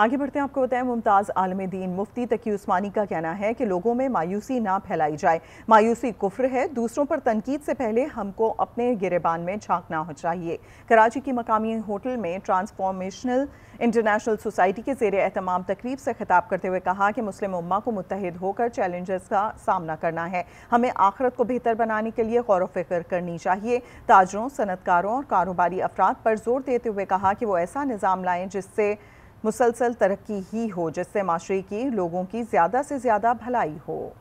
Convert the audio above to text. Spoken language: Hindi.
आगे बढ़ते हैं आपको बताएं मुमताज़ आलम दीन मुफ्ती तकी उस्मानी का कहना है कि लोगों में मायूसी ना फैलाई जाए मायूसी कुफ्र है दूसरों पर तनकीद से पहले हमको अपने गिरबान में झांकना हो चाहिए कराची की मकामी होटल में ट्रांसफॉर्मेशनल इंटरनेशनल सोसाइटी के जेर अहतमाम तकरीब से खिताब करते हुए कहा कि मुस्लिम उम्मा को मुतहद होकर चैलेंजेस का सामना करना है हमें आखरत को बेहतर बनाने के लिए गौर वफिक्र करनी चाहिए ताजरों सनतकारों और कारोबारी अफराद पर जोर देते हुए कहा कि वो ऐसा निज़ाम लाएँ जिससे मुसलसल तरक्की ही हो जिससे माशरे की लोगों की ज़्यादा से ज़्यादा भलाई हो